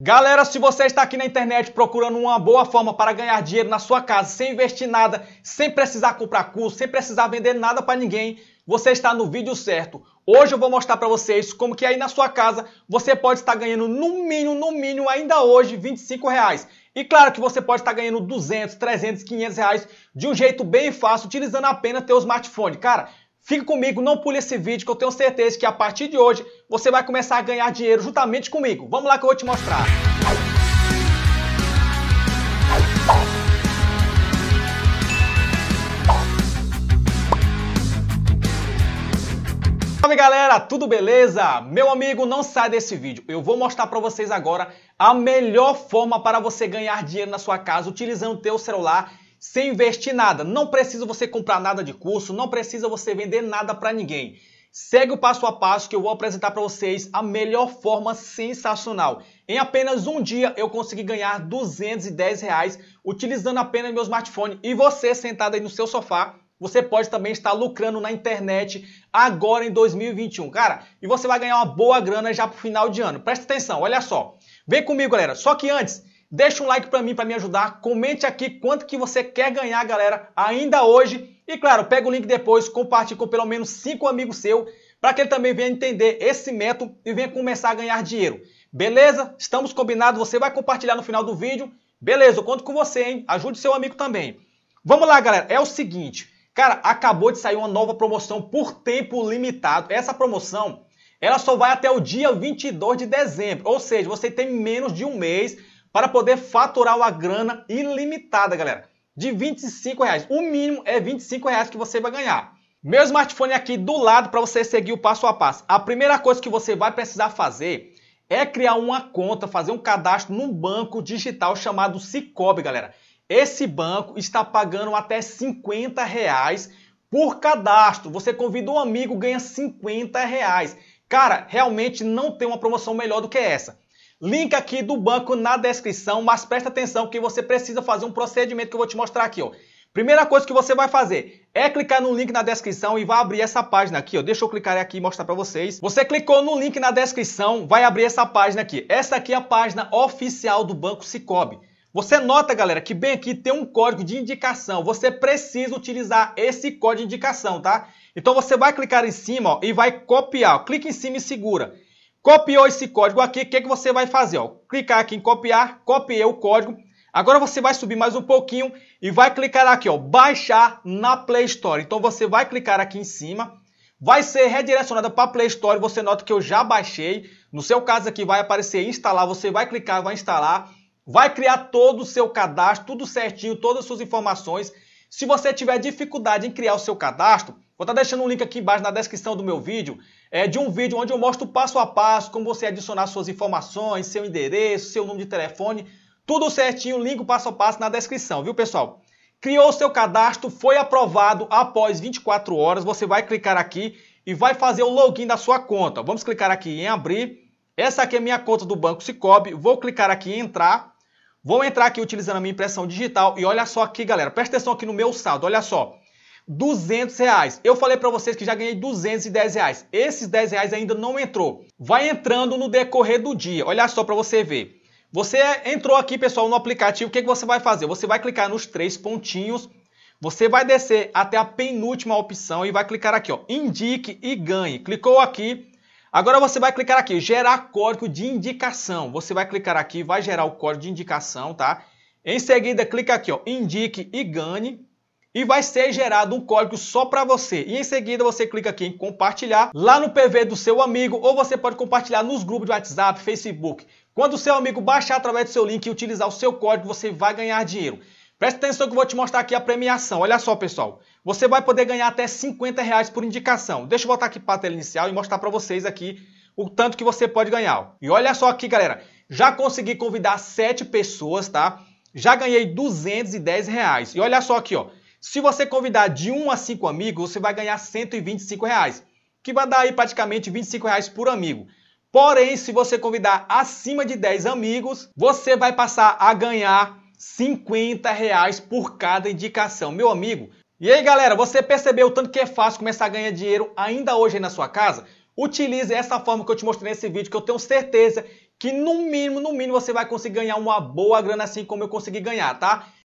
Galera, se você está aqui na internet procurando uma boa forma para ganhar dinheiro na sua casa, sem investir nada, sem precisar comprar curso, sem precisar vender nada para ninguém, você está no vídeo certo. Hoje eu vou mostrar para vocês como que aí na sua casa você pode estar ganhando no mínimo, no mínimo ainda hoje 25 reais. E claro que você pode estar ganhando 200, 300, 500 reais de um jeito bem fácil, utilizando apenas teu smartphone. Cara, fique comigo, não pule esse vídeo que eu tenho certeza que a partir de hoje você vai começar a ganhar dinheiro juntamente comigo. Vamos lá que eu vou te mostrar. Salve galera, tudo beleza? Meu amigo, não sai desse vídeo. Eu vou mostrar para vocês agora a melhor forma para você ganhar dinheiro na sua casa utilizando o teu celular sem investir nada. Não precisa você comprar nada de curso, não precisa você vender nada para ninguém. Segue o passo a passo que eu vou apresentar para vocês a melhor forma sensacional. Em apenas um dia eu consegui ganhar 210 reais utilizando apenas meu smartphone e você sentado aí no seu sofá você pode também estar lucrando na internet agora em 2021, cara. E você vai ganhar uma boa grana já pro final de ano. Presta atenção, olha só. Vem comigo, galera. Só que antes, deixa um like para mim para me ajudar. Comente aqui quanto que você quer ganhar, galera, ainda hoje e claro, pega o link depois, compartilha com pelo menos 5 amigos seu, para que ele também venha entender esse método e venha começar a ganhar dinheiro. Beleza? Estamos combinados, você vai compartilhar no final do vídeo. Beleza, eu conto com você, hein? Ajude seu amigo também. Vamos lá, galera. É o seguinte, cara, acabou de sair uma nova promoção por tempo limitado. Essa promoção, ela só vai até o dia 22 de dezembro, ou seja, você tem menos de um mês para poder faturar uma grana ilimitada, galera de 25 reais. O mínimo é 25 reais que você vai ganhar. Meu smartphone é aqui do lado para você seguir o passo a passo. A primeira coisa que você vai precisar fazer é criar uma conta, fazer um cadastro num banco digital chamado Cicobi, galera. Esse banco está pagando até 50 reais por cadastro. Você convida um amigo, ganha 50 reais. Cara, realmente não tem uma promoção melhor do que essa. Link aqui do banco na descrição, mas presta atenção que você precisa fazer um procedimento que eu vou te mostrar aqui, ó. Primeira coisa que você vai fazer é clicar no link na descrição e vai abrir essa página aqui, ó. Deixa eu clicar aqui e mostrar para vocês. Você clicou no link na descrição, vai abrir essa página aqui. Essa aqui é a página oficial do Banco Cicobi. Você nota, galera, que bem aqui tem um código de indicação. Você precisa utilizar esse código de indicação, tá? Então você vai clicar em cima ó, e vai copiar. Clique em cima e segura. Copiou esse código aqui, o que, que você vai fazer? Ó? Clicar aqui em copiar, copiei o código. Agora você vai subir mais um pouquinho e vai clicar aqui, ó, baixar na Play Store. Então você vai clicar aqui em cima, vai ser redirecionada para a Play Store. Você nota que eu já baixei. No seu caso aqui vai aparecer instalar, você vai clicar, vai instalar. Vai criar todo o seu cadastro, tudo certinho, todas as suas informações. Se você tiver dificuldade em criar o seu cadastro, Vou estar tá deixando um link aqui embaixo na descrição do meu vídeo, é de um vídeo onde eu mostro passo a passo como você adicionar suas informações, seu endereço, seu número de telefone, tudo certinho, link passo a passo na descrição, viu pessoal? Criou seu cadastro, foi aprovado após 24 horas, você vai clicar aqui e vai fazer o login da sua conta. Vamos clicar aqui em abrir. Essa aqui é minha conta do Banco Cicobi, vou clicar aqui em entrar. Vou entrar aqui utilizando a minha impressão digital e olha só aqui, galera, presta atenção aqui no meu saldo, olha só. 200 reais. Eu falei para vocês que já ganhei 210 reais. Esses 10 reais ainda não entrou. Vai entrando no decorrer do dia. Olha só para você ver. Você entrou aqui, pessoal, no aplicativo. O que, que você vai fazer? Você vai clicar nos três pontinhos. Você vai descer até a penúltima opção e vai clicar aqui, ó. Indique e ganhe. Clicou aqui. Agora você vai clicar aqui, gerar código de indicação. Você vai clicar aqui, vai gerar o código de indicação, tá? Em seguida, clica aqui, ó, indique e ganhe e vai ser gerado um código só para você. E em seguida você clica aqui em compartilhar lá no PV do seu amigo ou você pode compartilhar nos grupos de WhatsApp, Facebook. Quando o seu amigo baixar através do seu link e utilizar o seu código, você vai ganhar dinheiro. Presta atenção que eu vou te mostrar aqui a premiação. Olha só, pessoal. Você vai poder ganhar até 50 reais por indicação. Deixa eu voltar aqui para a tela inicial e mostrar para vocês aqui o tanto que você pode ganhar. E olha só aqui, galera. Já consegui convidar 7 pessoas, tá? Já ganhei 210 reais. E olha só aqui, ó. Se você convidar de 1 a 5 amigos, você vai ganhar 125 reais, que vai dar aí praticamente 25 reais por amigo. Porém, se você convidar acima de 10 amigos, você vai passar a ganhar 50 reais por cada indicação. Meu amigo, e aí galera, você percebeu o tanto que é fácil começar a ganhar dinheiro ainda hoje na sua casa? Utilize essa forma que eu te mostrei nesse vídeo, que eu tenho certeza que no mínimo, no mínimo você vai conseguir ganhar uma boa grana assim como eu consegui ganhar, tá?